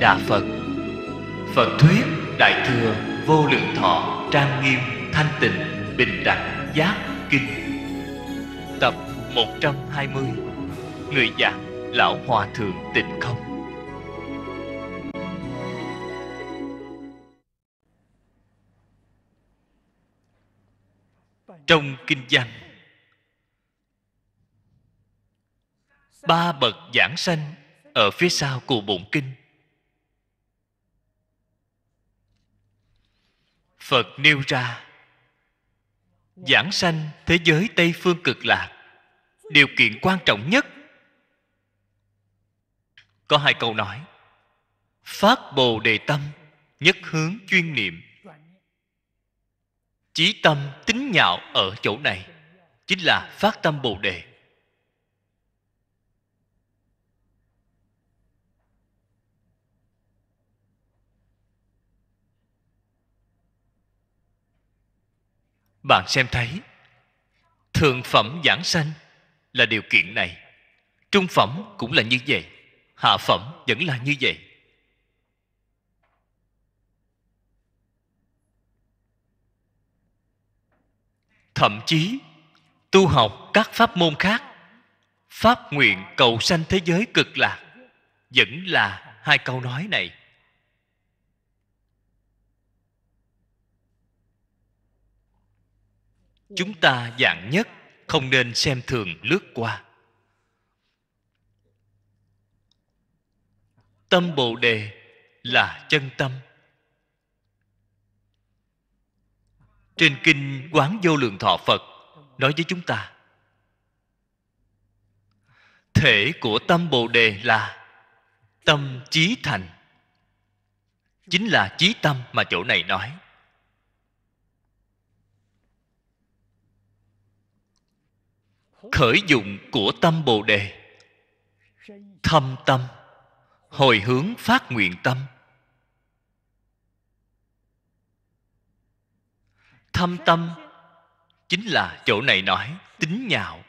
Đà Phật Phật thuyết Đại Thừa Vô Lượng Thọ Trang Nghiêm Thanh Tịnh Bình Đẳng Giác Kinh Tập 120 Người giảng Lão Hòa Thượng Tịnh Không Trong kinh doanh Ba bậc giảng sanh Ở phía sau của bụng kinh phật nêu ra giảng sanh thế giới tây phương cực lạc điều kiện quan trọng nhất có hai câu nói phát bồ đề tâm nhất hướng chuyên niệm chí tâm tính nhạo ở chỗ này chính là phát tâm bồ đề bạn xem thấy thượng phẩm giảng sanh là điều kiện này trung phẩm cũng là như vậy hạ phẩm vẫn là như vậy thậm chí tu học các pháp môn khác pháp nguyện cầu sanh thế giới cực lạc vẫn là hai câu nói này chúng ta dạng nhất không nên xem thường lướt qua tâm bồ đề là chân tâm trên kinh quán vô lượng thọ phật nói với chúng ta thể của tâm bồ đề là tâm chí thành chính là chí tâm mà chỗ này nói khởi dụng của tâm bồ đề thâm tâm hồi hướng phát nguyện tâm thâm tâm chính là chỗ này nói tính nhạo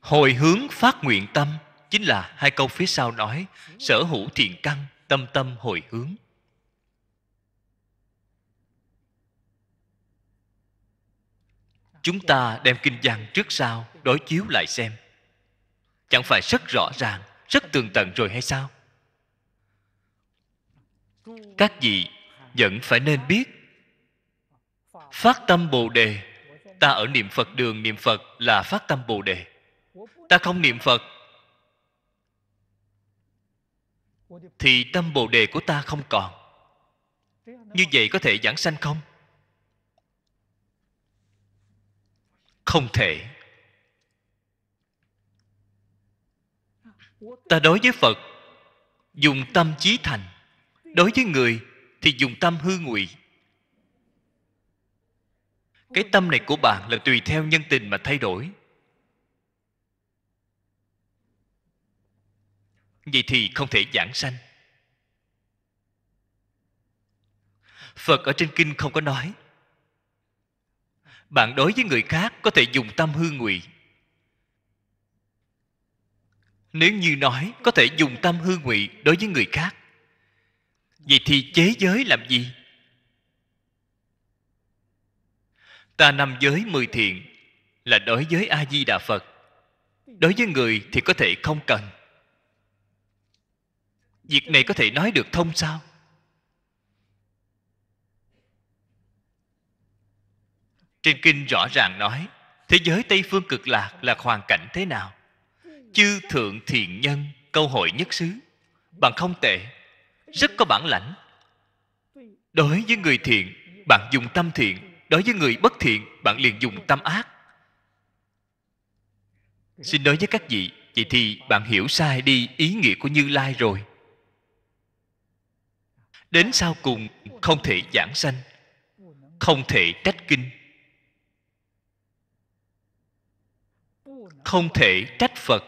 hồi hướng phát nguyện tâm chính là hai câu phía sau nói sở hữu thiền căn tâm tâm hồi hướng chúng ta đem kinh văn trước sau đối chiếu lại xem chẳng phải rất rõ ràng rất tường tận rồi hay sao các vị vẫn phải nên biết phát tâm bồ đề ta ở niệm phật đường niệm phật là phát tâm bồ đề ta không niệm phật thì tâm bồ đề của ta không còn như vậy có thể giảng sanh không không thể ta đối với phật dùng tâm chí thành đối với người thì dùng tâm hư ngụy cái tâm này của bạn là tùy theo nhân tình mà thay đổi vậy thì không thể giảng sanh phật ở trên kinh không có nói bạn đối với người khác có thể dùng tâm hư ngụy nếu như nói có thể dùng tâm hư ngụy đối với người khác vậy thì chế giới làm gì ta năm giới mười thiện là đối với a di đà phật đối với người thì có thể không cần việc này có thể nói được thông sao trên kinh rõ ràng nói thế giới tây phương cực lạc là hoàn cảnh thế nào chư thượng thiện nhân câu hội nhất xứ bạn không tệ rất có bản lãnh đối với người thiện bạn dùng tâm thiện đối với người bất thiện bạn liền dùng tâm ác xin nói với các vị vậy thì bạn hiểu sai đi ý nghĩa của như lai rồi đến sau cùng không thể giảng sanh không thể trách kinh không thể trách phật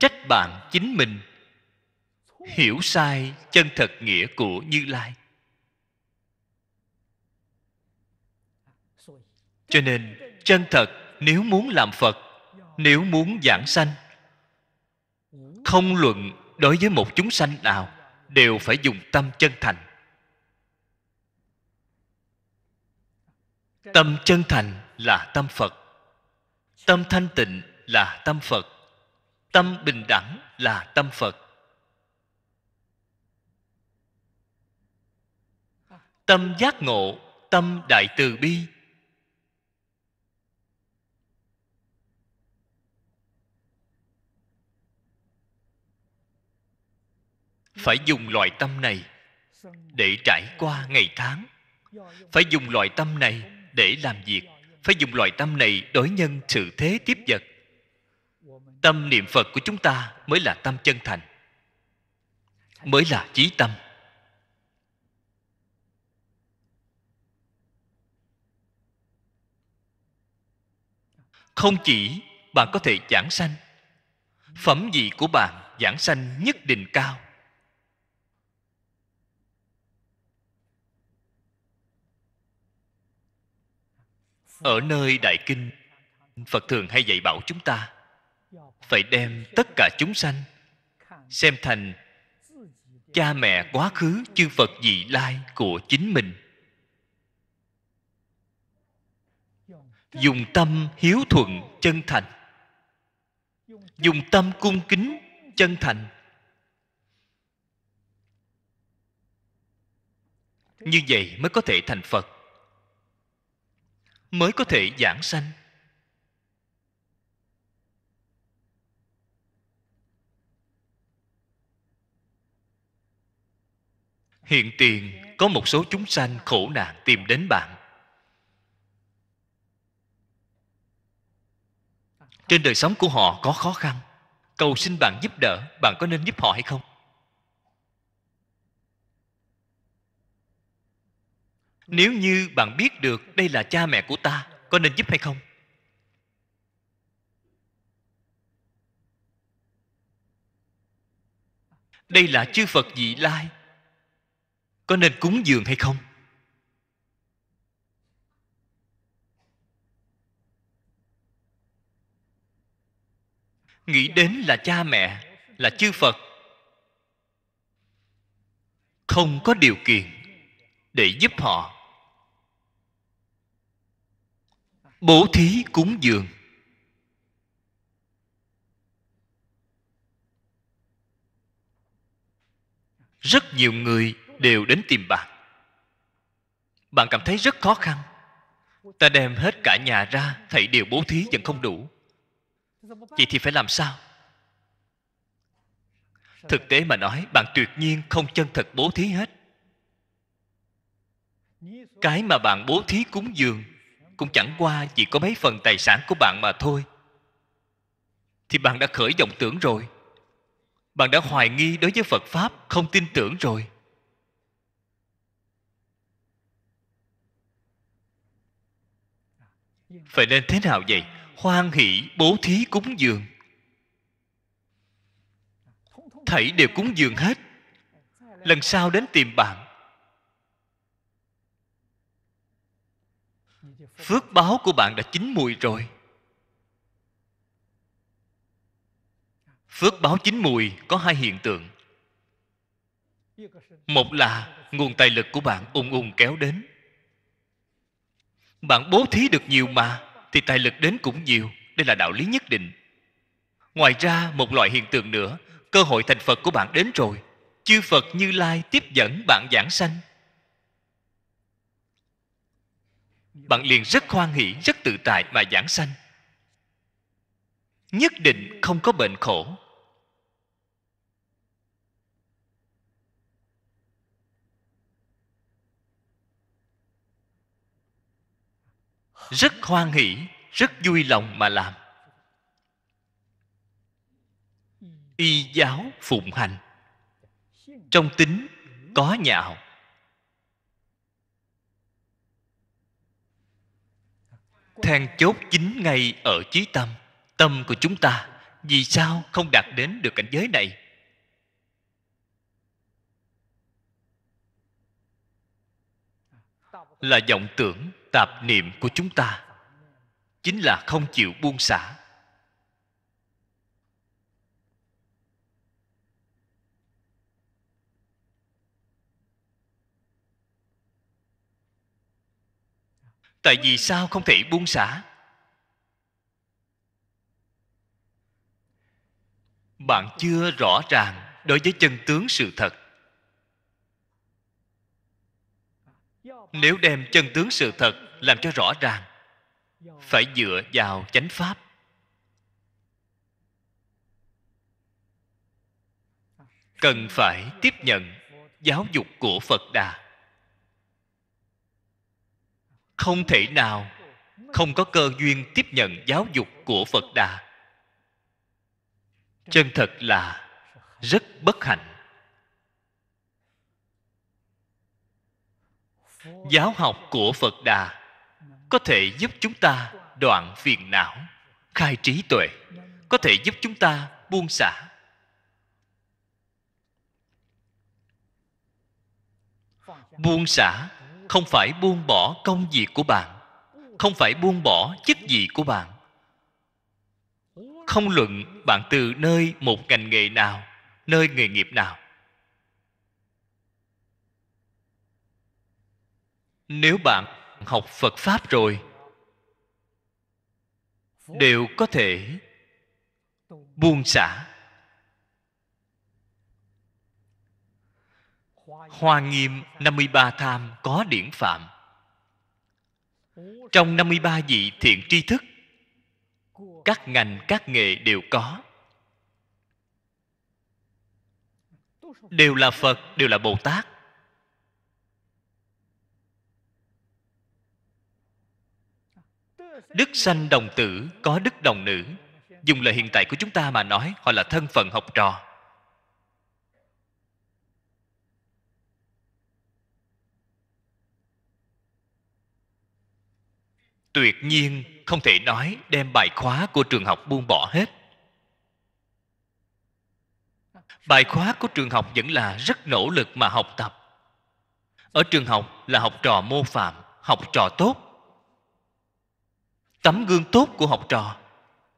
trách bạn chính mình hiểu sai chân thật nghĩa của như lai cho nên chân thật nếu muốn làm phật nếu muốn giảng sanh không luận đối với một chúng sanh nào đều phải dùng tâm chân thành tâm chân thành là tâm phật tâm thanh tịnh là tâm phật tâm bình đẳng là tâm phật tâm giác ngộ tâm đại từ bi phải dùng loại tâm này để trải qua ngày tháng phải dùng loại tâm này để làm việc phải dùng loại tâm này đối nhân sự thế tiếp vật tâm niệm phật của chúng ta mới là tâm chân thành mới là chí tâm không chỉ bạn có thể giảng sanh phẩm vị của bạn giảng sanh nhất định cao ở nơi đại kinh phật thường hay dạy bảo chúng ta phải đem tất cả chúng sanh xem thành cha mẹ quá khứ chư phật vị lai của chính mình dùng tâm hiếu thuận chân thành dùng tâm cung kính chân thành như vậy mới có thể thành phật mới có thể giảng sanh hiện tiền có một số chúng sanh khổ nạn tìm đến bạn trên đời sống của họ có khó khăn cầu xin bạn giúp đỡ bạn có nên giúp họ hay không nếu như bạn biết được đây là cha mẹ của ta có nên giúp hay không đây là chư phật dị lai có nên cúng dường hay không nghĩ đến là cha mẹ là chư phật không có điều kiện để giúp họ bố thí cúng dường rất nhiều người đều đến tìm bạn bạn cảm thấy rất khó khăn ta đem hết cả nhà ra thầy đều bố thí vẫn không đủ vậy thì phải làm sao thực tế mà nói bạn tuyệt nhiên không chân thật bố thí hết cái mà bạn bố thí cúng dường cũng chẳng qua chỉ có mấy phần tài sản của bạn mà thôi thì bạn đã khởi vọng tưởng rồi bạn đã hoài nghi đối với phật pháp không tin tưởng rồi phải nên thế nào vậy hoan hỷ bố thí cúng dường thảy đều cúng dường hết lần sau đến tìm bạn phước báo của bạn đã chín mùi rồi phước báo chín mùi có hai hiện tượng một là nguồn tài lực của bạn ung ung kéo đến bạn bố thí được nhiều mà thì tài lực đến cũng nhiều đây là đạo lý nhất định ngoài ra một loại hiện tượng nữa cơ hội thành phật của bạn đến rồi chư phật như lai tiếp dẫn bạn giảng sanh bạn liền rất hoan hỷ rất tự tại mà giảng sanh nhất định không có bệnh khổ rất hoan hỷ rất vui lòng mà làm y giáo phụng hành trong tính có nhạo then chốt chính ngay ở trí tâm tâm của chúng ta vì sao không đạt đến được cảnh giới này là vọng tưởng tạp niệm của chúng ta chính là không chịu buông xả tại vì sao không thể buông xả bạn chưa rõ ràng đối với chân tướng sự thật nếu đem chân tướng sự thật làm cho rõ ràng phải dựa vào chánh pháp cần phải tiếp nhận giáo dục của phật đà không thể nào không có cơ duyên tiếp nhận giáo dục của phật đà chân thật là rất bất hạnh giáo học của phật đà có thể giúp chúng ta đoạn phiền não khai trí tuệ có thể giúp chúng ta buông xả buông xả không phải buông bỏ công việc của bạn không phải buông bỏ chức gì của bạn không luận bạn từ nơi một ngành nghề nào nơi nghề nghiệp nào nếu bạn học phật pháp rồi đều có thể buông xả Hoa Nghiêm 53 tham có điển phạm. Trong 53 vị thiện tri thức, các ngành, các nghề đều có. Đều là Phật, đều là Bồ Tát. Đức sanh đồng tử có đức đồng nữ Dùng lời hiện tại của chúng ta mà nói Họ là thân phận học trò tuyệt nhiên không thể nói đem bài khóa của trường học buông bỏ hết bài khóa của trường học vẫn là rất nỗ lực mà học tập ở trường học là học trò mô phạm học trò tốt tấm gương tốt của học trò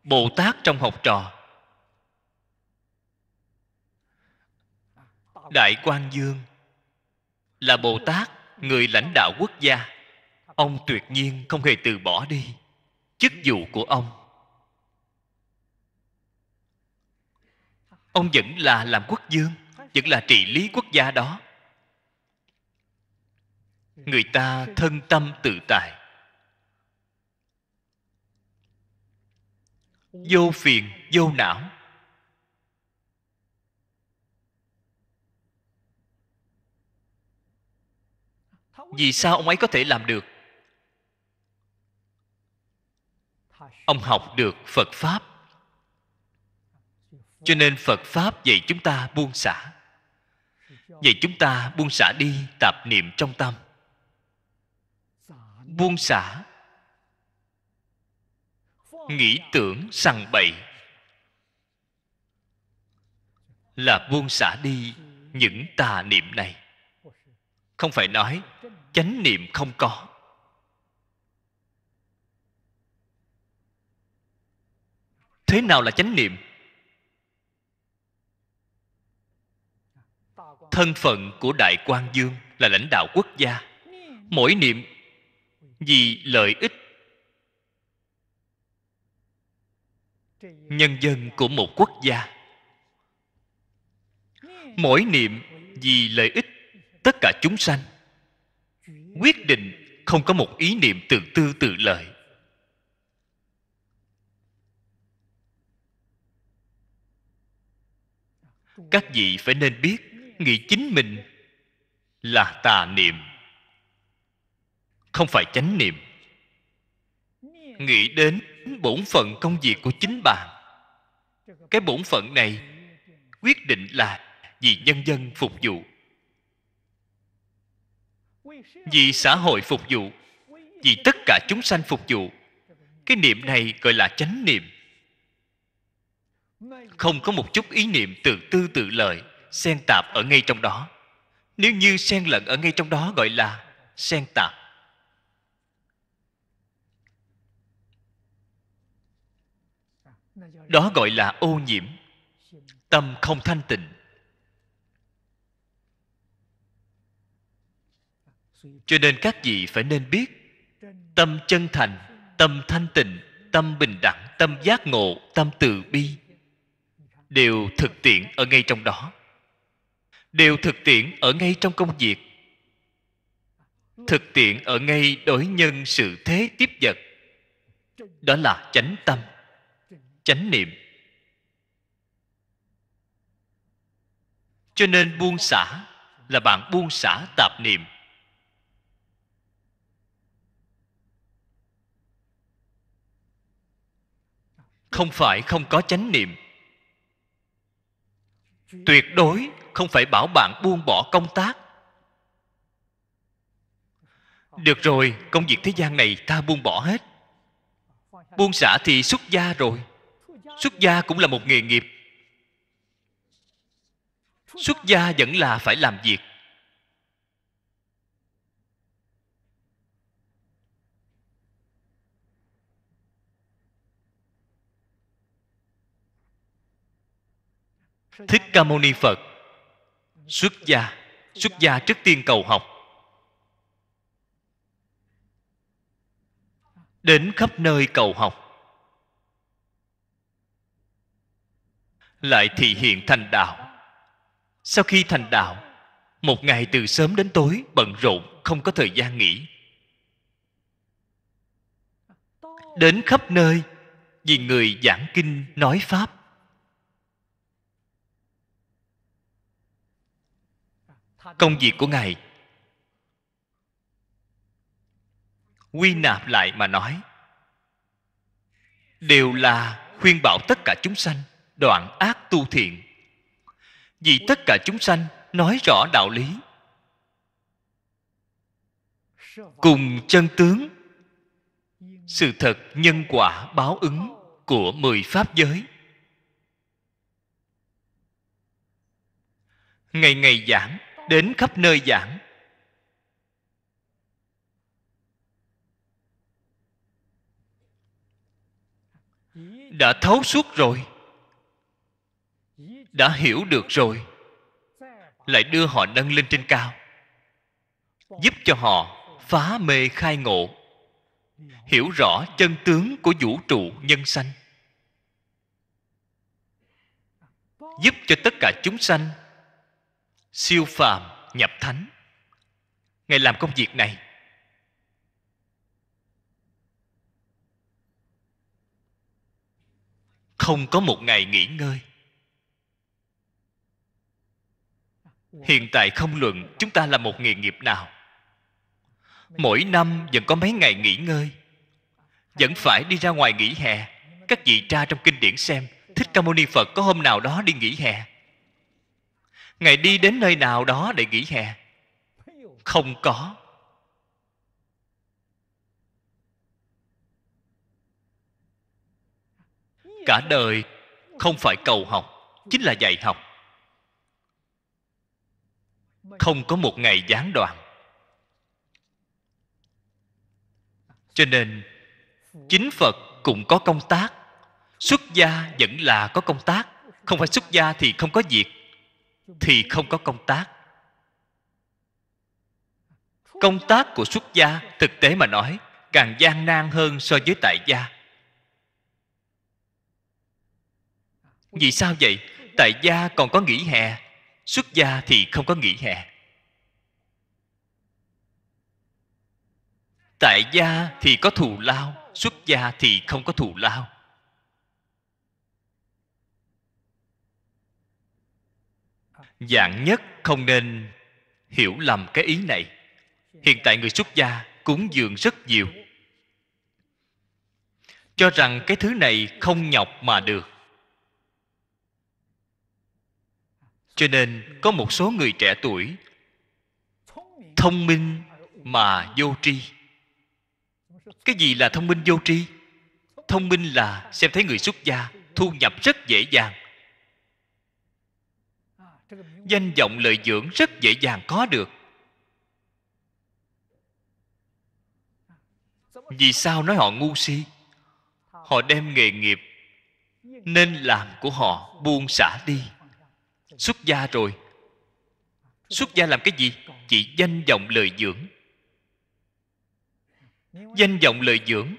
bồ tát trong học trò đại quang dương là bồ tát người lãnh đạo quốc gia ông tuyệt nhiên không hề từ bỏ đi chức vụ của ông ông vẫn là làm quốc dương vẫn là trị lý quốc gia đó người ta thân tâm tự tại vô phiền vô não vì sao ông ấy có thể làm được ông học được phật pháp cho nên phật pháp dạy chúng ta buông xả dạy chúng ta buông xả đi tạp niệm trong tâm buông xả nghĩ tưởng sằng bậy là buông xả đi những tà niệm này không phải nói chánh niệm không có thế nào là chánh niệm thân phận của đại quan dương là lãnh đạo quốc gia mỗi niệm vì lợi ích nhân dân của một quốc gia mỗi niệm vì lợi ích tất cả chúng sanh quyết định không có một ý niệm tự tư tự lợi các vị phải nên biết nghĩ chính mình là tà niệm không phải chánh niệm nghĩ đến bổn phận công việc của chính bạn cái bổn phận này quyết định là vì nhân dân phục vụ vì xã hội phục vụ vì tất cả chúng sanh phục vụ cái niệm này gọi là chánh niệm không có một chút ý niệm tự tư tự lợi xen tạp ở ngay trong đó nếu như xen lẫn ở ngay trong đó gọi là xen tạp đó gọi là ô nhiễm tâm không thanh tịnh cho nên các vị phải nên biết tâm chân thành tâm thanh tịnh tâm bình đẳng tâm giác ngộ tâm từ bi đều thực tiễn ở ngay trong đó đều thực tiễn ở ngay trong công việc thực tiễn ở ngay đối nhân sự thế tiếp vật đó là chánh tâm chánh niệm cho nên buông xả là bạn buông xả tạp niệm không phải không có chánh niệm tuyệt đối không phải bảo bạn buông bỏ công tác được rồi công việc thế gian này ta buông bỏ hết buông xả thì xuất gia rồi xuất gia cũng là một nghề nghiệp xuất gia vẫn là phải làm việc thích ca mâu ni phật xuất gia xuất gia trước tiên cầu học đến khắp nơi cầu học lại thị hiện thành đạo sau khi thành đạo một ngày từ sớm đến tối bận rộn không có thời gian nghỉ đến khắp nơi vì người giảng kinh nói pháp công việc của ngài quy nạp lại mà nói đều là khuyên bảo tất cả chúng sanh đoạn ác tu thiện vì tất cả chúng sanh nói rõ đạo lý cùng chân tướng sự thật nhân quả báo ứng của mười pháp giới ngày ngày giảng đến khắp nơi giảng đã thấu suốt rồi đã hiểu được rồi lại đưa họ nâng lên trên cao giúp cho họ phá mê khai ngộ hiểu rõ chân tướng của vũ trụ nhân sanh giúp cho tất cả chúng sanh siêu phàm nhập thánh ngài làm công việc này không có một ngày nghỉ ngơi hiện tại không luận chúng ta là một nghề nghiệp nào mỗi năm vẫn có mấy ngày nghỉ ngơi vẫn phải đi ra ngoài nghỉ hè các vị tra trong kinh điển xem thích ca mâu ni phật có hôm nào đó đi nghỉ hè ngài đi đến nơi nào đó để nghỉ hè không có cả đời không phải cầu học chính là dạy học không có một ngày gián đoạn cho nên chính phật cũng có công tác xuất gia vẫn là có công tác không phải xuất gia thì không có việc thì không có công tác công tác của xuất gia thực tế mà nói càng gian nan hơn so với tại gia vì sao vậy tại gia còn có nghỉ hè xuất gia thì không có nghỉ hè tại gia thì có thù lao xuất gia thì không có thù lao dạng nhất không nên hiểu lầm cái ý này hiện tại người xuất gia cúng dường rất nhiều cho rằng cái thứ này không nhọc mà được cho nên có một số người trẻ tuổi thông minh mà vô tri cái gì là thông minh vô tri thông minh là xem thấy người xuất gia thu nhập rất dễ dàng danh vọng lợi dưỡng rất dễ dàng có được vì sao nói họ ngu si họ đem nghề nghiệp nên làm của họ buông xả đi xuất gia rồi xuất gia làm cái gì chỉ danh vọng lợi dưỡng danh vọng lợi dưỡng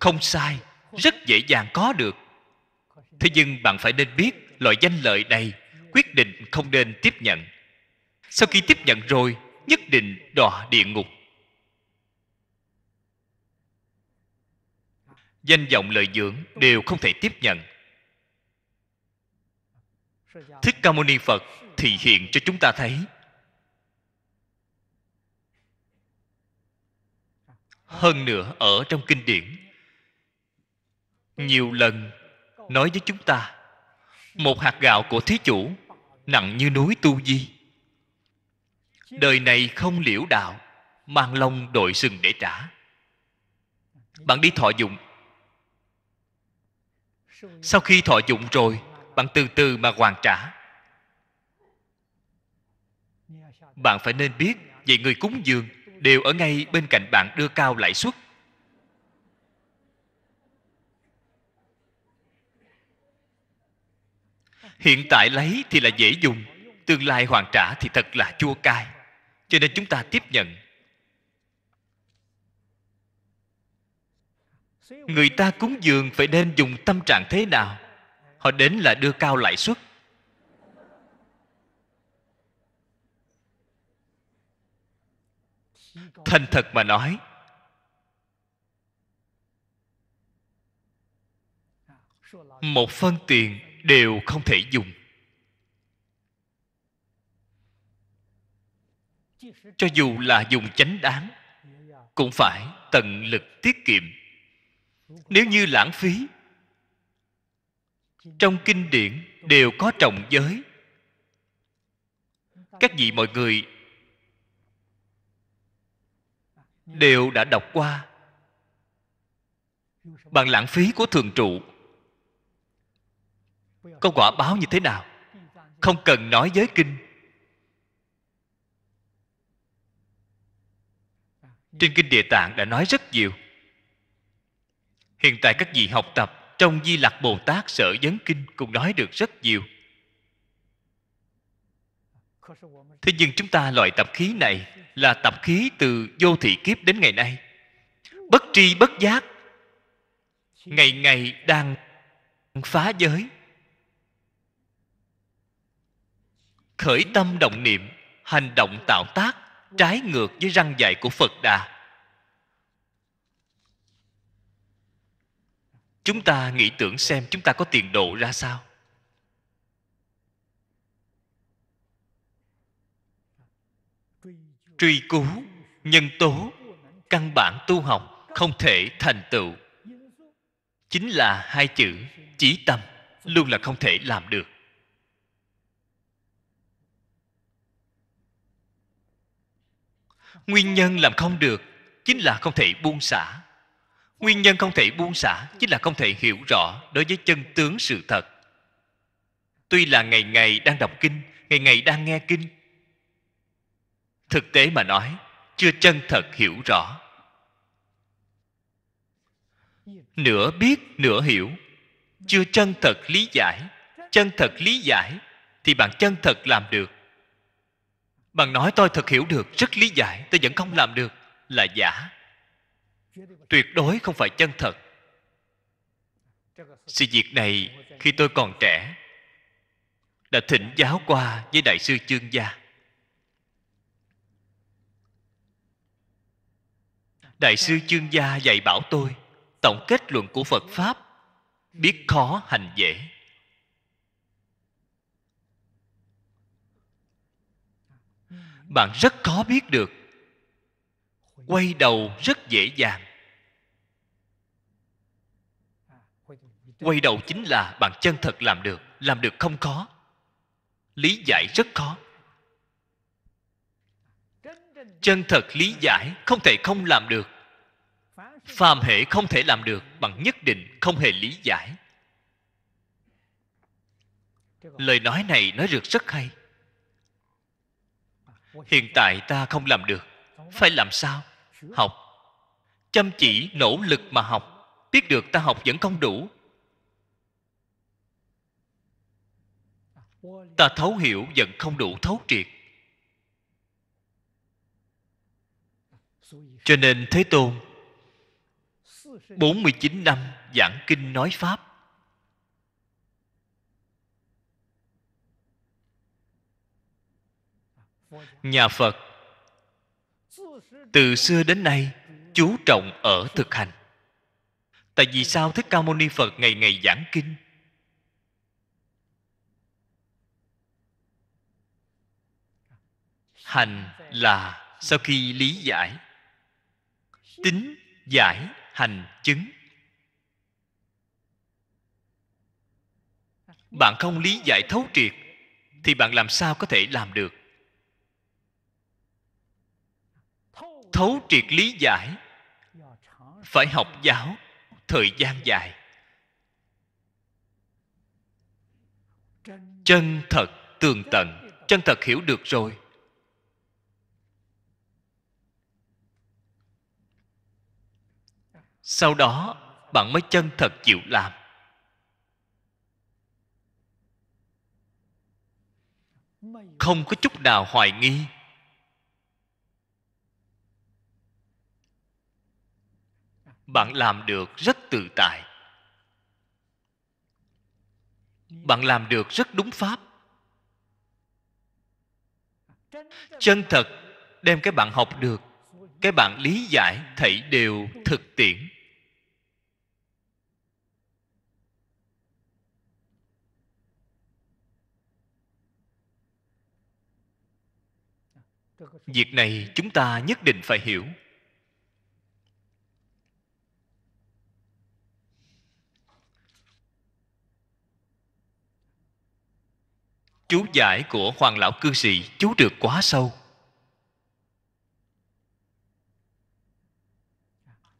không sai rất dễ dàng có được thế nhưng bạn phải nên biết loại danh lợi này quyết định không nên tiếp nhận sau khi tiếp nhận rồi nhất định đọa địa ngục danh vọng lợi dưỡng đều không thể tiếp nhận thích ca mâu ni phật thì hiện cho chúng ta thấy hơn nữa ở trong kinh điển nhiều lần nói với chúng ta một hạt gạo của thí chủ nặng như núi tu di đời này không liễu đạo mang lông đội sừng để trả bạn đi thọ dụng sau khi thọ dụng rồi bạn từ từ mà hoàn trả bạn phải nên biết vì người cúng dường đều ở ngay bên cạnh bạn đưa cao lãi suất hiện tại lấy thì là dễ dùng tương lai hoàn trả thì thật là chua cay cho nên chúng ta tiếp nhận người ta cúng dường phải nên dùng tâm trạng thế nào họ đến là đưa cao lãi suất thành thật mà nói một phân tiền đều không thể dùng cho dù là dùng chánh đáng cũng phải tận lực tiết kiệm nếu như lãng phí trong kinh điển đều có trọng giới các vị mọi người đều đã đọc qua bằng lãng phí của thường trụ có quả báo như thế nào không cần nói giới kinh trên kinh địa tạng đã nói rất nhiều hiện tại các vị học tập trong di lặc bồ tát sở vấn kinh cũng nói được rất nhiều thế nhưng chúng ta loại tập khí này là tập khí từ vô thị kiếp đến ngày nay bất tri bất giác ngày ngày đang phá giới khởi tâm động niệm hành động tạo tác trái ngược với răng dạy của phật đà chúng ta nghĩ tưởng xem chúng ta có tiền độ ra sao truy cứu nhân tố căn bản tu học không thể thành tựu chính là hai chữ chí tâm luôn là không thể làm được nguyên nhân làm không được chính là không thể buông xả nguyên nhân không thể buông xả chính là không thể hiểu rõ đối với chân tướng sự thật tuy là ngày ngày đang đọc kinh ngày ngày đang nghe kinh thực tế mà nói chưa chân thật hiểu rõ nửa biết nửa hiểu chưa chân thật lý giải chân thật lý giải thì bạn chân thật làm được bạn nói tôi thật hiểu được rất lý giải tôi vẫn không làm được là giả tuyệt đối không phải chân thật sự việc này khi tôi còn trẻ đã thỉnh giáo qua với đại sư chương gia đại sư chương gia dạy bảo tôi tổng kết luận của phật pháp biết khó hành dễ bạn rất khó biết được quay đầu rất dễ dàng quay đầu chính là bạn chân thật làm được làm được không khó lý giải rất khó chân thật lý giải không thể không làm được phàm hệ không thể làm được bằng nhất định không hề lý giải lời nói này nói được rất hay hiện tại ta không làm được phải làm sao học chăm chỉ nỗ lực mà học biết được ta học vẫn không đủ ta thấu hiểu vẫn không đủ thấu triệt cho nên thế tôn 49 năm giảng kinh nói pháp nhà phật từ xưa đến nay chú trọng ở thực hành tại vì sao thích ca mâu ni phật ngày ngày giảng kinh hành là sau khi lý giải tính giải hành chứng bạn không lý giải thấu triệt thì bạn làm sao có thể làm được thấu triệt lý giải phải học giáo thời gian dài chân thật tường tận chân thật hiểu được rồi sau đó bạn mới chân thật chịu làm không có chút nào hoài nghi bạn làm được rất tự tại bạn làm được rất đúng pháp chân thật đem cái bạn học được cái bạn lý giải thảy đều thực tiễn việc này chúng ta nhất định phải hiểu chú giải của hoàng lão cư sĩ chú được quá sâu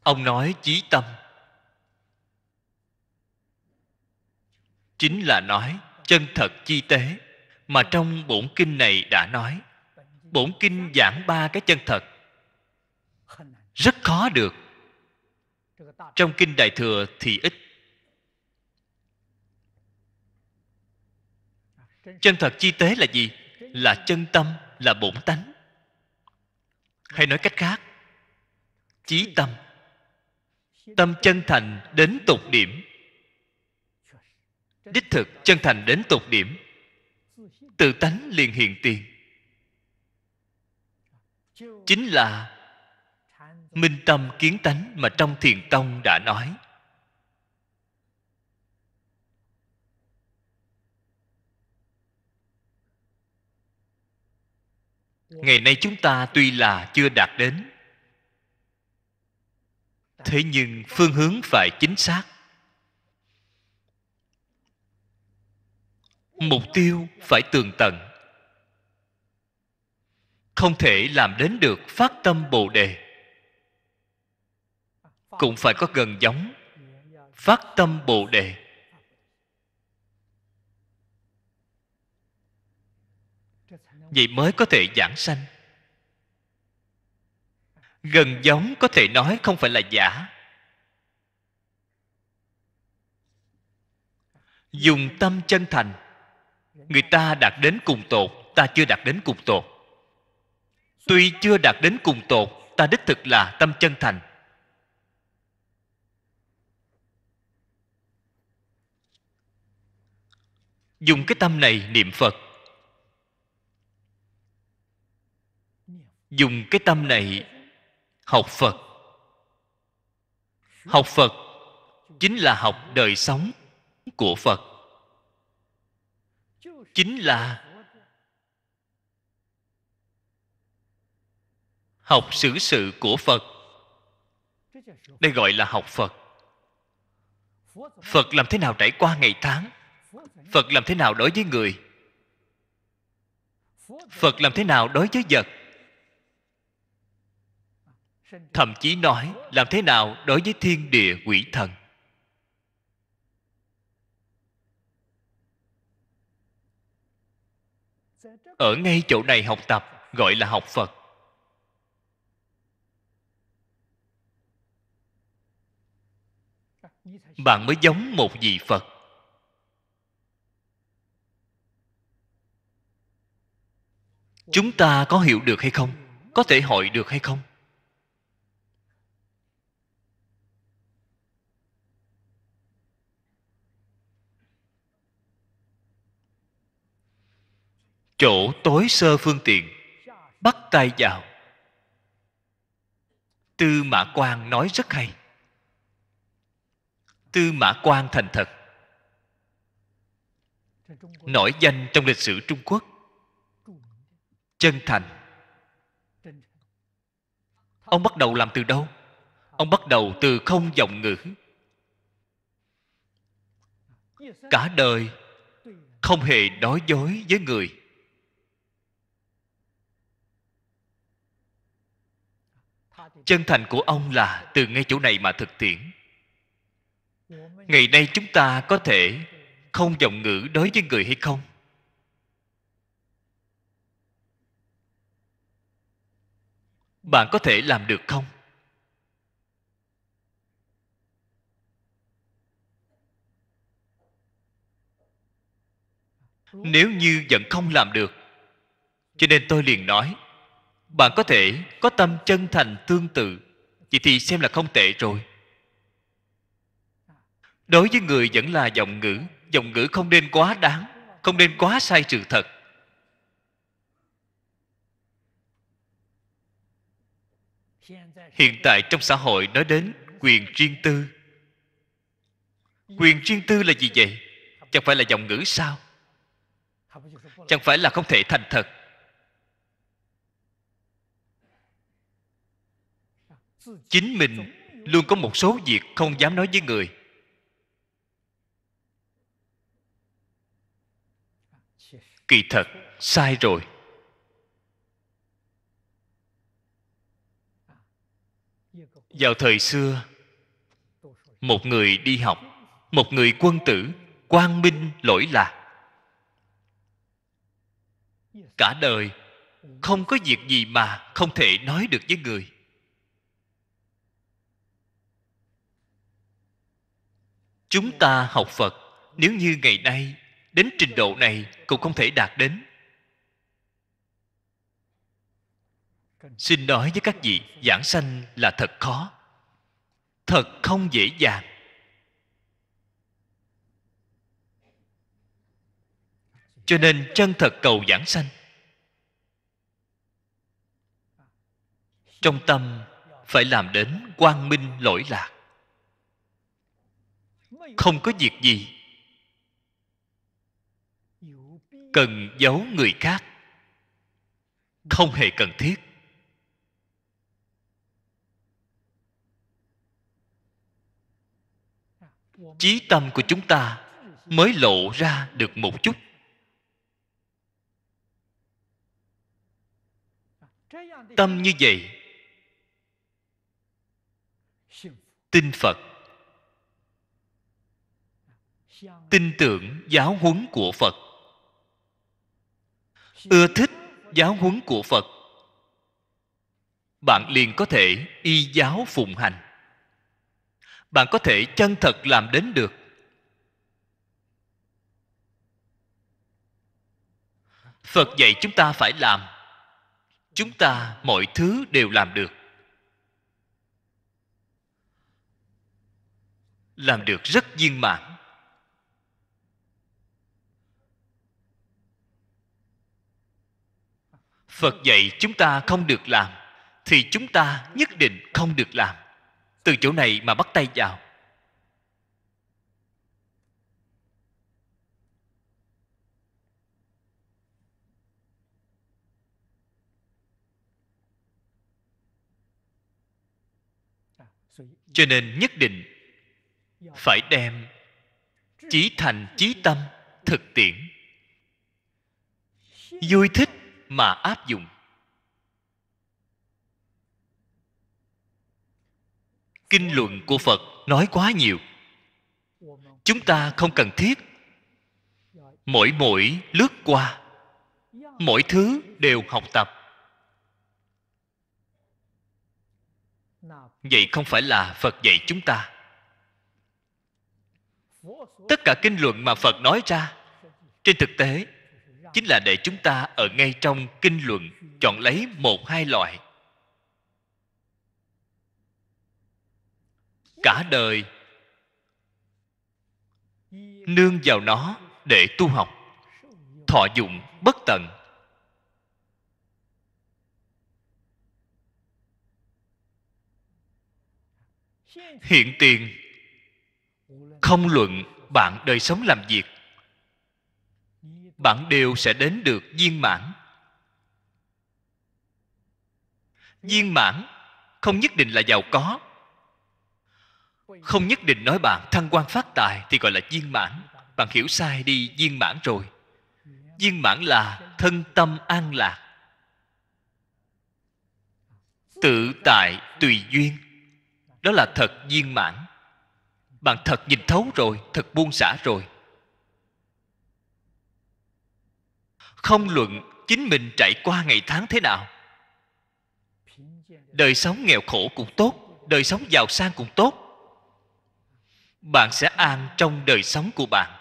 ông nói chí tâm chính là nói chân thật chi tế mà trong bổn kinh này đã nói bổn kinh giảng ba cái chân thật rất khó được trong kinh đại thừa thì ít chân thật chi tế là gì là chân tâm là bổn tánh hay nói cách khác chí tâm tâm chân thành đến tột điểm đích thực chân thành đến tột điểm tự tánh liền hiện tiền chính là minh tâm kiến tánh mà trong thiền tông đã nói ngày nay chúng ta tuy là chưa đạt đến thế nhưng phương hướng phải chính xác mục tiêu phải tường tận không thể làm đến được phát tâm bồ đề cũng phải có gần giống phát tâm bồ đề vậy mới có thể giảng sanh gần giống có thể nói không phải là giả dùng tâm chân thành người ta đạt đến cùng tột ta chưa đạt đến cùng tột tuy chưa đạt đến cùng tột ta đích thực là tâm chân thành dùng cái tâm này niệm phật dùng cái tâm này học phật học phật chính là học đời sống của phật chính là học xử sự của phật đây gọi là học phật phật làm thế nào trải qua ngày tháng phật làm thế nào đối với người phật làm thế nào đối với vật thậm chí nói làm thế nào đối với thiên địa quỷ thần ở ngay chỗ này học tập gọi là học phật bạn mới giống một vị phật chúng ta có hiểu được hay không có thể hội được hay không chỗ tối sơ phương tiện bắt tay vào tư mã quan nói rất hay tư mã quan thành thật nổi danh trong lịch sử trung quốc chân thành ông bắt đầu làm từ đâu ông bắt đầu từ không giọng ngữ cả đời không hề nói dối với người chân thành của ông là từ ngay chỗ này mà thực tiễn ngày nay chúng ta có thể không giọng ngữ đối với người hay không bạn có thể làm được không nếu như vẫn không làm được cho nên tôi liền nói bạn có thể có tâm chân thành tương tự vậy thì xem là không tệ rồi đối với người vẫn là giọng ngữ giọng ngữ không nên quá đáng không nên quá sai trừ thật hiện tại trong xã hội nói đến quyền riêng tư quyền riêng tư là gì vậy chẳng phải là giọng ngữ sao chẳng phải là không thể thành thật chính mình luôn có một số việc không dám nói với người kỳ thật sai rồi vào thời xưa một người đi học một người quân tử quang minh lỗi lạc cả đời không có việc gì mà không thể nói được với người chúng ta học phật nếu như ngày nay đến trình độ này cũng không thể đạt đến xin nói với các vị giảng sanh là thật khó thật không dễ dàng cho nên chân thật cầu giảng sanh trong tâm phải làm đến quang minh lỗi lạc không có việc gì cần giấu người khác không hề cần thiết chí tâm của chúng ta mới lộ ra được một chút tâm như vậy tin phật tin tưởng giáo huấn của phật ưa thích giáo huấn của phật bạn liền có thể y giáo phụng hành bạn có thể chân thật làm đến được phật dạy chúng ta phải làm chúng ta mọi thứ đều làm được làm được rất viên mãn phật dạy chúng ta không được làm thì chúng ta nhất định không được làm từ chỗ này mà bắt tay vào cho nên nhất định phải đem chí thành chí tâm thực tiễn vui thích mà áp dụng kinh luận của phật nói quá nhiều chúng ta không cần thiết mỗi mỗi lướt qua mỗi thứ đều học tập vậy không phải là phật dạy chúng ta tất cả kinh luận mà phật nói ra trên thực tế chính là để chúng ta ở ngay trong kinh luận chọn lấy một hai loại cả đời nương vào nó để tu học thọ dụng bất tận hiện tiền không luận bạn đời sống làm việc bạn đều sẽ đến được viên mãn viên mãn không nhất định là giàu có không nhất định nói bạn thăng quan phát tài thì gọi là viên mãn bạn hiểu sai đi viên mãn rồi viên mãn là thân tâm an lạc tự tại tùy duyên đó là thật viên mãn bạn thật nhìn thấu rồi thật buông xả rồi không luận chính mình trải qua ngày tháng thế nào đời sống nghèo khổ cũng tốt đời sống giàu sang cũng tốt bạn sẽ an trong đời sống của bạn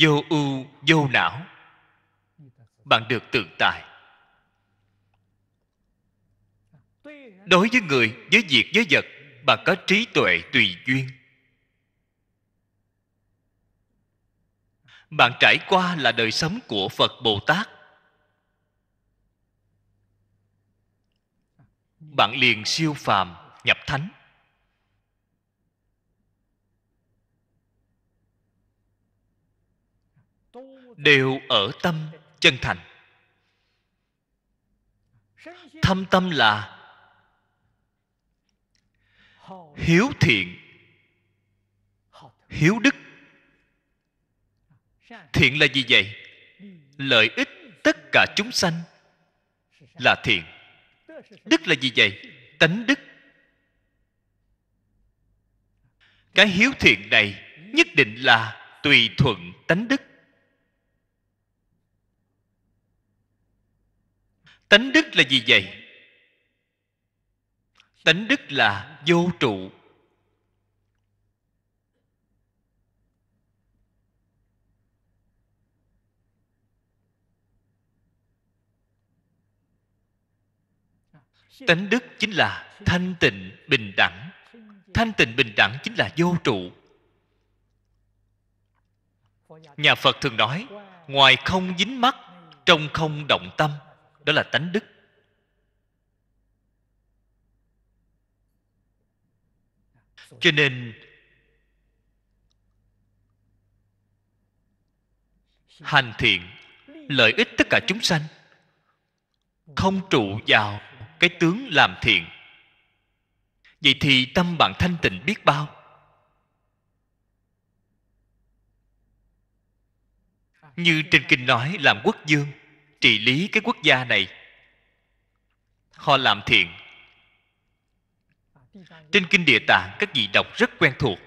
vô ưu vô não bạn được tự tại đối với người với việc với vật bạn có trí tuệ tùy duyên bạn trải qua là đời sống của phật bồ tát bạn liền siêu phàm nhập thánh đều ở tâm chân thành thâm tâm là hiếu thiện hiếu đức thiện là gì vậy lợi ích tất cả chúng sanh là thiện đức là gì vậy tánh đức cái hiếu thiện này nhất định là tùy thuận tánh đức tánh đức là gì vậy tánh đức là vô trụ tánh đức chính là thanh tịnh bình đẳng thanh tịnh bình đẳng chính là vô trụ nhà phật thường nói ngoài không dính mắt trong không động tâm đó là tánh đức cho nên hành thiện lợi ích tất cả chúng sanh không trụ vào cái tướng làm thiện vậy thì tâm bạn thanh tịnh biết bao như trên kinh nói làm quốc dương trị lý cái quốc gia này họ làm thiện trên kinh địa tạng các vị đọc rất quen thuộc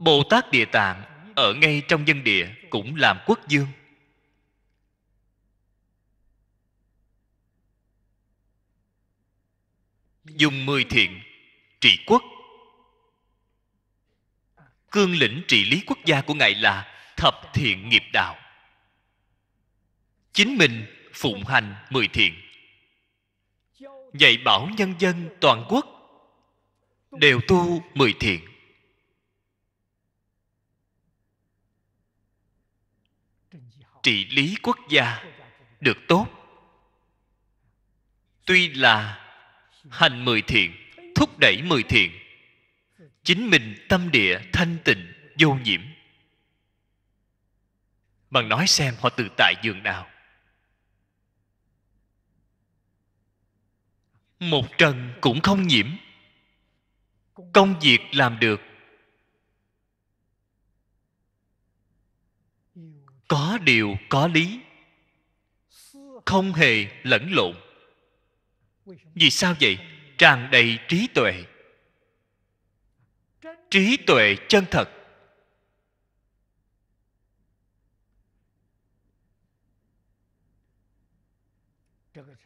bồ tát địa tạng ở ngay trong dân địa cũng làm quốc dương dùng mười thiện trị quốc cương lĩnh trị lý quốc gia của ngài là thập thiện nghiệp đạo chính mình phụng hành mười thiện dạy bảo nhân dân toàn quốc đều tu mười thiện trị lý quốc gia được tốt tuy là hành mười thiện thúc đẩy mười thiện chính mình tâm địa thanh tịnh vô nhiễm bằng nói xem họ tự tại giường nào một trần cũng không nhiễm công việc làm được có điều có lý không hề lẫn lộn vì sao vậy tràn đầy trí tuệ trí tuệ chân thật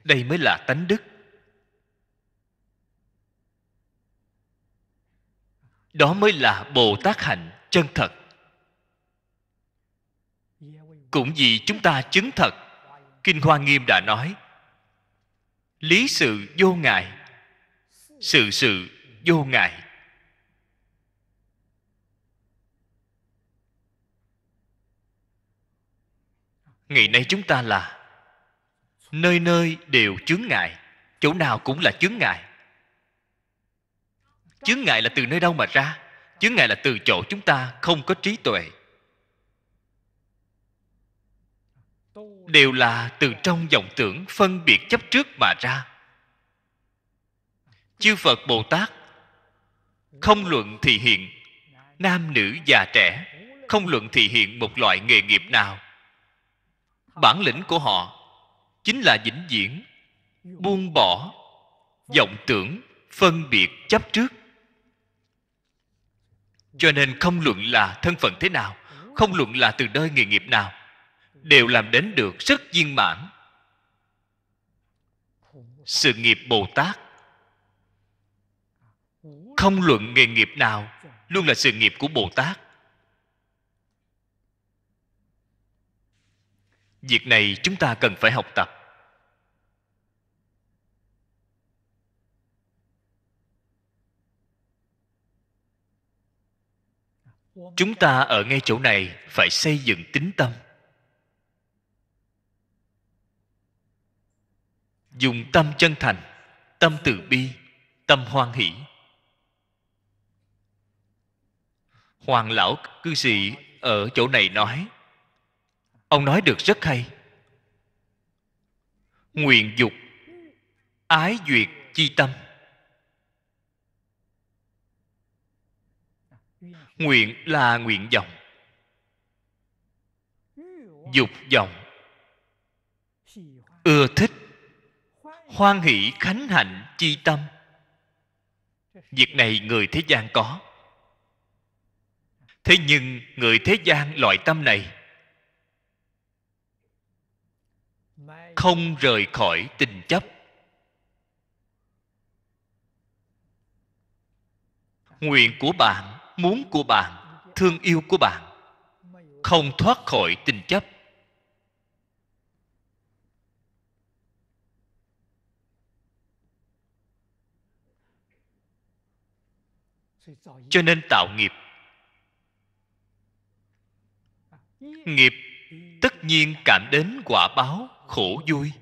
đây mới là tánh đức đó mới là bồ tát hạnh chân thật cũng vì chúng ta chứng thật kinh hoa nghiêm đã nói lý sự vô ngại sự sự vô ngại ngày nay chúng ta là nơi nơi đều chướng ngại chỗ nào cũng là chướng ngại chướng ngại là từ nơi đâu mà ra chướng ngại là từ chỗ chúng ta không có trí tuệ đều là từ trong vọng tưởng phân biệt chấp trước mà ra chư phật bồ tát không luận thì hiện nam nữ già trẻ không luận thì hiện một loại nghề nghiệp nào bản lĩnh của họ chính là vĩnh viễn buông bỏ vọng tưởng phân biệt chấp trước cho nên không luận là thân phận thế nào không luận là từ nơi nghề nghiệp nào đều làm đến được rất viên mãn sự nghiệp bồ tát không luận nghề nghiệp nào luôn là sự nghiệp của bồ tát việc này chúng ta cần phải học tập chúng ta ở ngay chỗ này phải xây dựng tính tâm dùng tâm chân thành tâm từ bi tâm hoan hỷ hoàng lão cư sĩ ở chỗ này nói ông nói được rất hay nguyện dục ái duyệt chi tâm nguyện là nguyện vọng dục vọng ưa thích hoan hỷ khánh hạnh chi tâm việc này người thế gian có thế nhưng người thế gian loại tâm này không rời khỏi tình chấp nguyện của bạn muốn của bạn thương yêu của bạn không thoát khỏi tình chấp cho nên tạo nghiệp nghiệp tất nhiên cảm đến quả báo khổ vui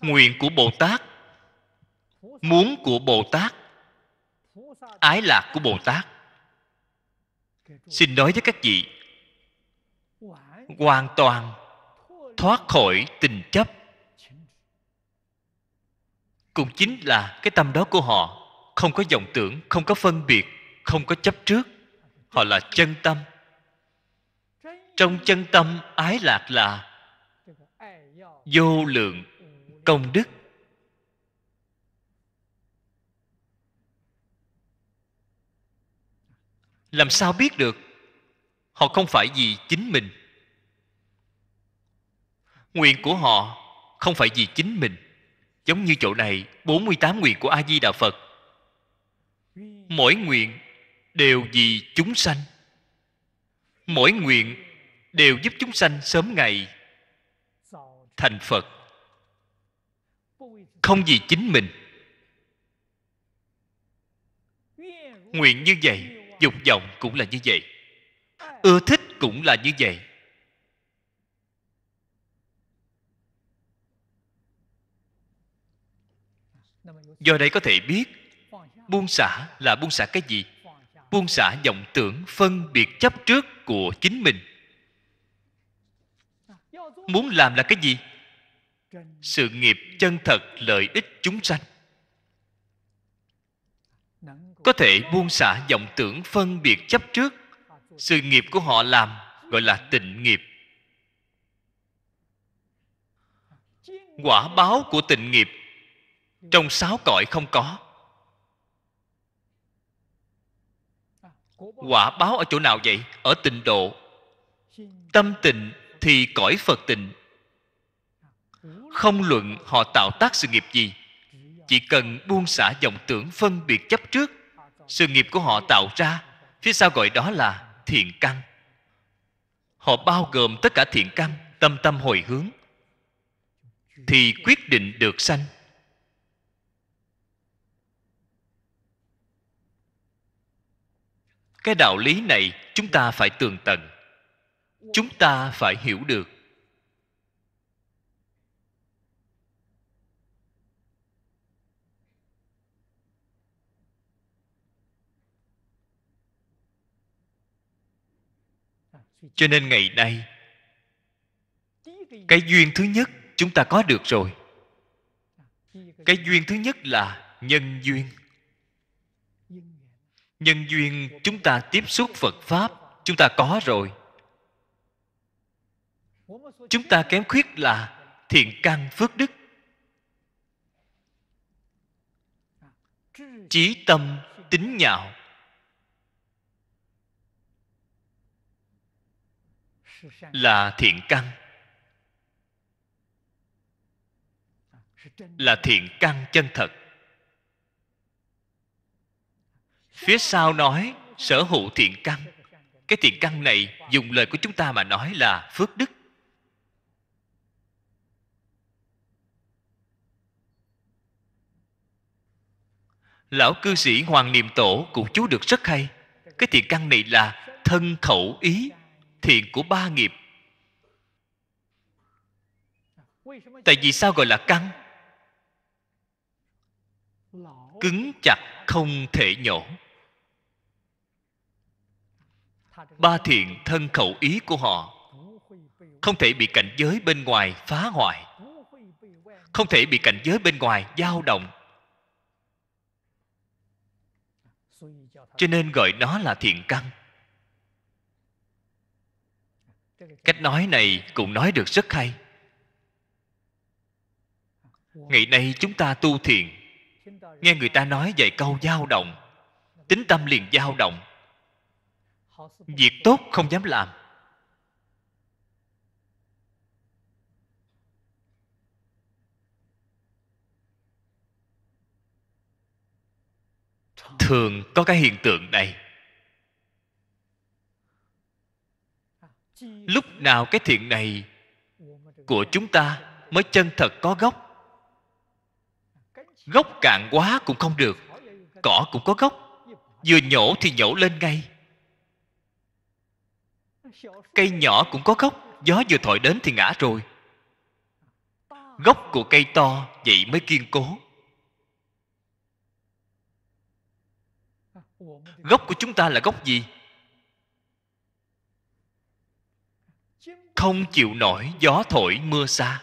nguyện của bồ tát muốn của bồ tát ái lạc của bồ tát xin nói với các vị hoàn toàn thoát khỏi tình chấp cũng chính là cái tâm đó của họ không có vọng tưởng không có phân biệt không có chấp trước họ là chân tâm trong chân tâm ái lạc là vô lượng công đức làm sao biết được họ không phải vì chính mình nguyện của họ không phải vì chính mình Giống như chỗ này 48 nguyện của A-di-đà Phật Mỗi nguyện đều vì chúng sanh Mỗi nguyện đều giúp chúng sanh sớm ngày Thành Phật Không vì chính mình Nguyện như vậy Dục vọng cũng là như vậy Ưa thích cũng là như vậy do đây có thể biết buông xả là buông xả cái gì buông xả vọng tưởng phân biệt chấp trước của chính mình muốn làm là cái gì sự nghiệp chân thật lợi ích chúng sanh có thể buông xả vọng tưởng phân biệt chấp trước sự nghiệp của họ làm gọi là tịnh nghiệp quả báo của tịnh nghiệp trong sáu cõi không có quả báo ở chỗ nào vậy ở tịnh độ tâm tịnh thì cõi phật tịnh không luận họ tạo tác sự nghiệp gì chỉ cần buông xả dòng tưởng phân biệt chấp trước sự nghiệp của họ tạo ra phía sau gọi đó là thiện căn họ bao gồm tất cả thiện căn tâm tâm hồi hướng thì quyết định được sanh cái đạo lý này chúng ta phải tường tận chúng ta phải hiểu được cho nên ngày nay cái duyên thứ nhất chúng ta có được rồi cái duyên thứ nhất là nhân duyên nhân duyên chúng ta tiếp xúc phật pháp chúng ta có rồi chúng ta kém khuyết là thiện căn phước đức trí tâm tính nhạo là thiện căn là thiện căn chân thật phía sau nói sở hữu thiện căn cái thiện căn này dùng lời của chúng ta mà nói là phước đức lão cư sĩ hoàng niệm tổ cũng chú được rất hay cái thiện căn này là thân khẩu ý thiện của ba nghiệp tại vì sao gọi là căn cứng chặt không thể nhổ ba thiện thân khẩu ý của họ không thể bị cảnh giới bên ngoài phá hoại không thể bị cảnh giới bên ngoài dao động cho nên gọi nó là thiện căn cách nói này cũng nói được rất hay ngày nay chúng ta tu thiền nghe người ta nói vài câu dao động tính tâm liền dao động việc tốt không dám làm thường có cái hiện tượng này à, lúc nào cái thiện này của chúng ta mới chân thật có gốc gốc cạn quá cũng không được cỏ cũng có gốc vừa nhổ thì nhổ lên ngay cây nhỏ cũng có gốc gió vừa thổi đến thì ngã rồi gốc của cây to vậy mới kiên cố gốc của chúng ta là gốc gì không chịu nổi gió thổi mưa xa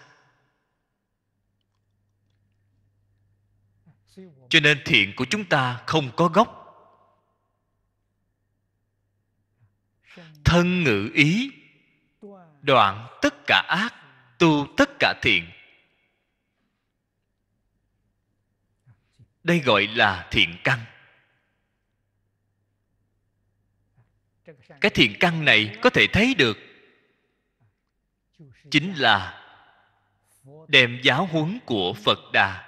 cho nên thiện của chúng ta không có gốc thân ngự ý đoạn tất cả ác tu tất cả thiện đây gọi là thiện căn cái thiện căn này có thể thấy được chính là đem giáo huấn của phật đà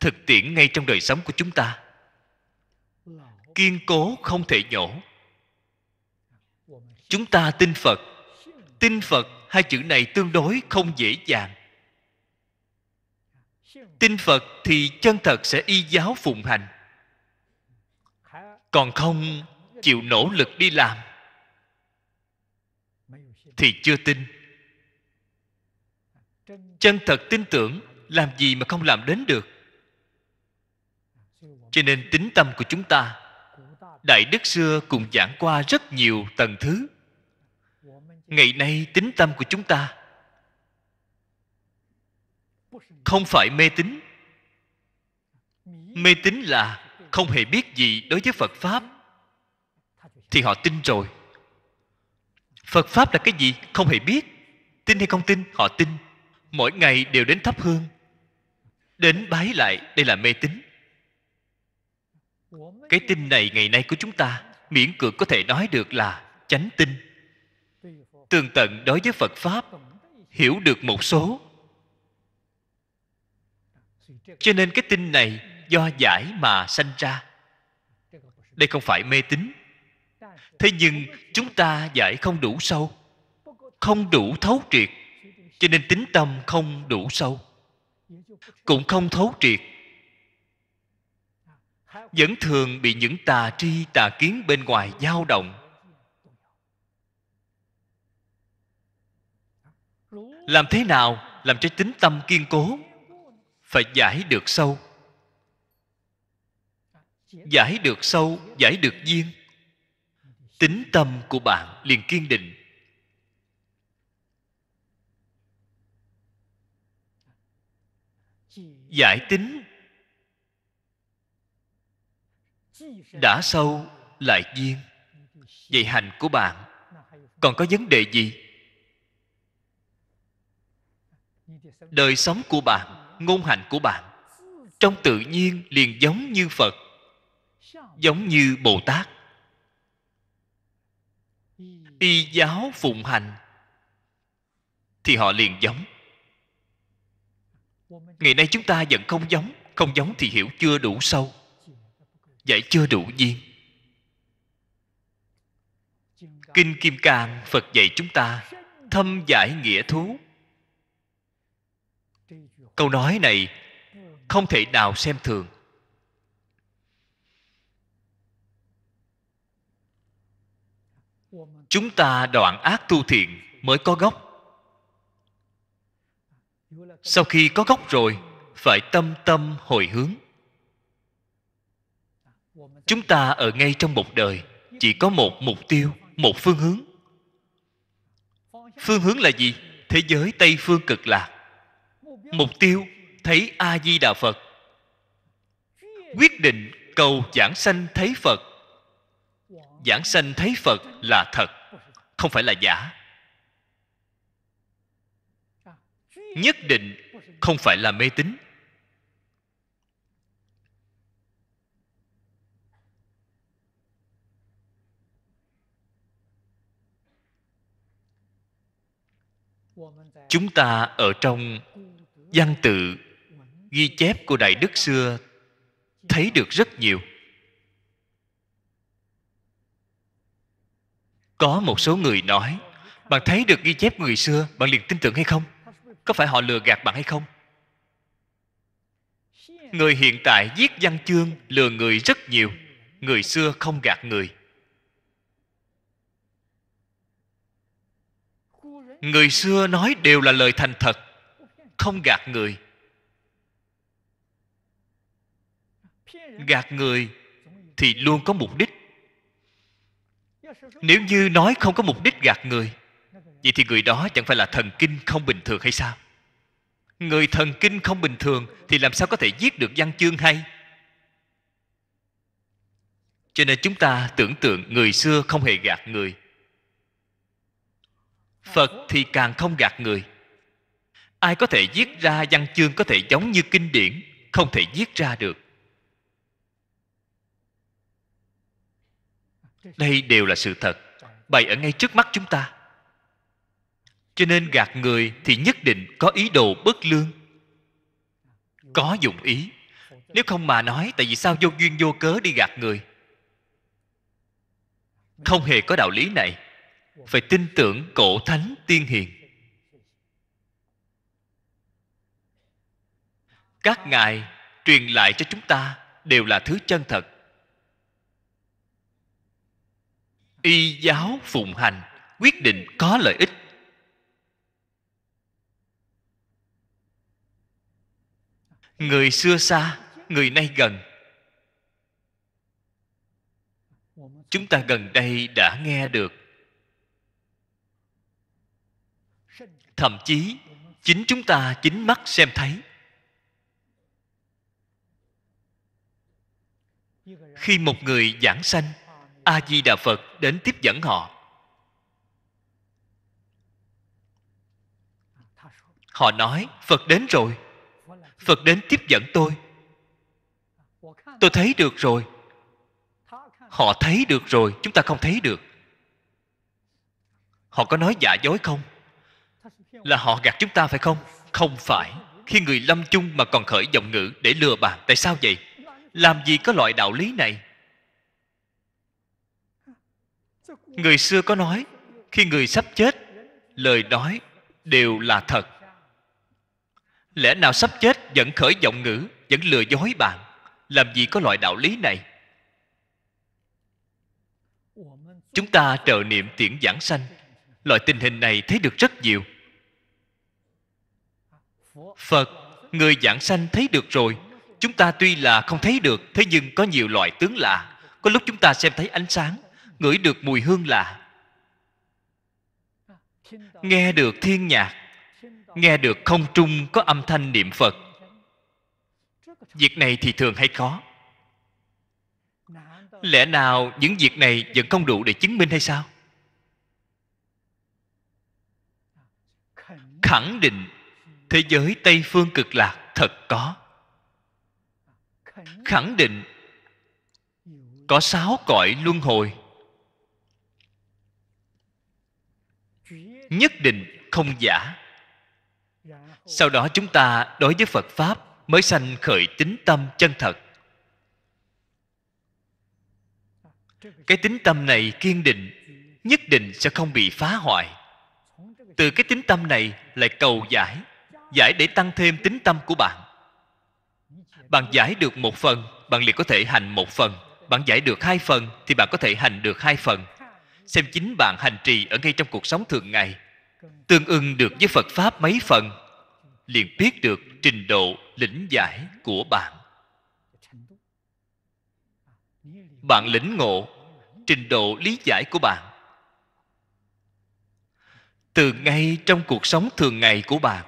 thực tiễn ngay trong đời sống của chúng ta kiên cố không thể nhổ chúng ta tin phật tin phật hai chữ này tương đối không dễ dàng tin phật thì chân thật sẽ y giáo phụng hành còn không chịu nỗ lực đi làm thì chưa tin chân thật tin tưởng làm gì mà không làm đến được cho nên tính tâm của chúng ta đại đức xưa cùng giảng qua rất nhiều tầng thứ ngày nay tính tâm của chúng ta không phải mê tín mê tín là không hề biết gì đối với phật pháp thì họ tin rồi phật pháp là cái gì không hề biết tin hay không tin họ tin mỗi ngày đều đến thắp hương đến bái lại đây là mê tín cái tin này ngày nay của chúng ta miễn cưỡng có thể nói được là chánh tin tường tận đối với phật pháp hiểu được một số cho nên cái tin này do giải mà sanh ra đây không phải mê tín thế nhưng chúng ta giải không đủ sâu không đủ thấu triệt cho nên tính tâm không đủ sâu cũng không thấu triệt vẫn thường bị những tà tri tà kiến bên ngoài dao động làm thế nào làm cho tính tâm kiên cố phải giải được sâu giải được sâu giải được duyên tính tâm của bạn liền kiên định giải tính đã sâu lại duyên vậy hành của bạn còn có vấn đề gì đời sống của bạn ngôn hạnh của bạn trong tự nhiên liền giống như phật giống như bồ tát y giáo phụng hành thì họ liền giống ngày nay chúng ta vẫn không giống không giống thì hiểu chưa đủ sâu vậy chưa đủ duyên kinh kim cang phật dạy chúng ta thâm giải nghĩa thú câu nói này không thể nào xem thường chúng ta đoạn ác tu thiện mới có gốc sau khi có gốc rồi phải tâm tâm hồi hướng chúng ta ở ngay trong một đời chỉ có một mục tiêu một phương hướng phương hướng là gì thế giới tây phương cực lạc mục tiêu thấy a di đà phật quyết định cầu giảng sanh thấy phật giảng sanh thấy phật là thật không phải là giả nhất định không phải là mê tín chúng ta ở trong văn tự ghi chép của đại đức xưa thấy được rất nhiều có một số người nói bạn thấy được ghi chép người xưa bạn liền tin tưởng hay không có phải họ lừa gạt bạn hay không người hiện tại viết văn chương lừa người rất nhiều người xưa không gạt người người xưa nói đều là lời thành thật không gạt người gạt người thì luôn có mục đích nếu như nói không có mục đích gạt người vậy thì người đó chẳng phải là thần kinh không bình thường hay sao người thần kinh không bình thường thì làm sao có thể giết được văn chương hay cho nên chúng ta tưởng tượng người xưa không hề gạt người phật thì càng không gạt người ai có thể viết ra văn chương có thể giống như kinh điển không thể viết ra được đây đều là sự thật bày ở ngay trước mắt chúng ta cho nên gạt người thì nhất định có ý đồ bất lương có dụng ý nếu không mà nói tại vì sao vô duyên vô cớ đi gạt người không hề có đạo lý này phải tin tưởng cổ thánh tiên hiền các ngài truyền lại cho chúng ta đều là thứ chân thật y giáo phụng hành quyết định có lợi ích người xưa xa người nay gần chúng ta gần đây đã nghe được thậm chí chính chúng ta chính mắt xem thấy khi một người giảng sanh a di đà phật đến tiếp dẫn họ họ nói phật đến rồi phật đến tiếp dẫn tôi tôi thấy được rồi họ thấy được rồi chúng ta không thấy được họ có nói giả dối không là họ gạt chúng ta phải không không phải khi người lâm chung mà còn khởi giọng ngữ để lừa bạn tại sao vậy làm gì có loại đạo lý này người xưa có nói khi người sắp chết lời nói đều là thật lẽ nào sắp chết vẫn khởi giọng ngữ vẫn lừa dối bạn làm gì có loại đạo lý này chúng ta trợ niệm tiễn giảng sanh loại tình hình này thấy được rất nhiều phật người giảng sanh thấy được rồi chúng ta tuy là không thấy được thế nhưng có nhiều loại tướng lạ có lúc chúng ta xem thấy ánh sáng ngửi được mùi hương lạ nghe được thiên nhạc nghe được không trung có âm thanh niệm phật việc này thì thường hay khó lẽ nào những việc này vẫn không đủ để chứng minh hay sao khẳng định thế giới tây phương cực lạc thật có khẳng định có sáu cõi luân hồi nhất định không giả sau đó chúng ta đối với phật pháp mới sanh khởi tính tâm chân thật cái tính tâm này kiên định nhất định sẽ không bị phá hoại từ cái tính tâm này lại cầu giải giải để tăng thêm tính tâm của bạn bạn giải được một phần bạn liền có thể hành một phần bạn giải được hai phần thì bạn có thể hành được hai phần xem chính bạn hành trì ở ngay trong cuộc sống thường ngày tương ưng được với phật pháp mấy phần liền biết được trình độ lĩnh giải của bạn bạn lĩnh ngộ trình độ lý giải của bạn từ ngay trong cuộc sống thường ngày của bạn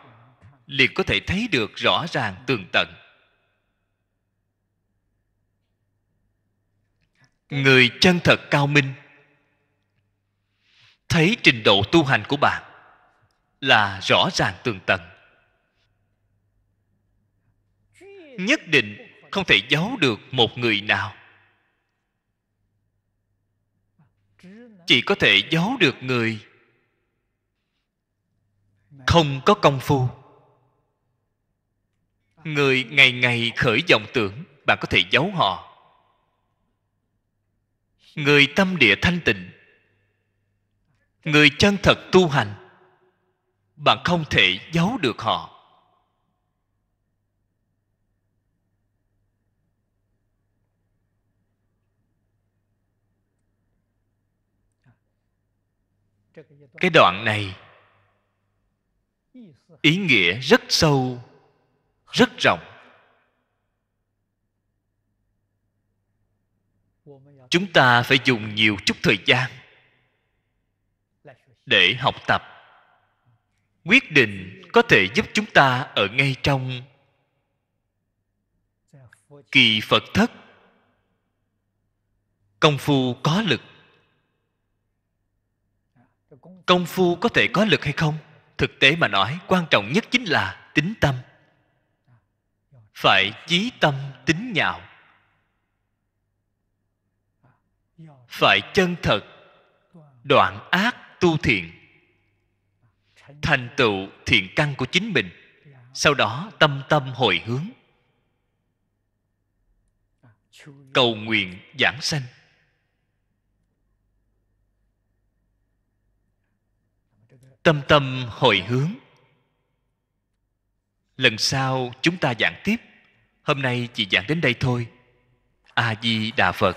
liền có thể thấy được rõ ràng tường tận người chân thật cao minh thấy trình độ tu hành của bạn là rõ ràng tường tận nhất định không thể giấu được một người nào chỉ có thể giấu được người không có công phu người ngày ngày khởi vọng tưởng bạn có thể giấu họ người tâm địa thanh tịnh người chân thật tu hành bạn không thể giấu được họ cái đoạn này ý nghĩa rất sâu rất rộng chúng ta phải dùng nhiều chút thời gian để học tập quyết định có thể giúp chúng ta ở ngay trong kỳ phật thất công phu có lực công phu có thể có lực hay không thực tế mà nói quan trọng nhất chính là tính tâm phải chí tâm tính nhạo phải chân thật đoạn ác tu thiện thành tựu thiện căn của chính mình sau đó tâm tâm hồi hướng cầu nguyện giảng sanh tâm tâm hồi hướng lần sau chúng ta giảng tiếp hôm nay chỉ giảng đến đây thôi a di đà phật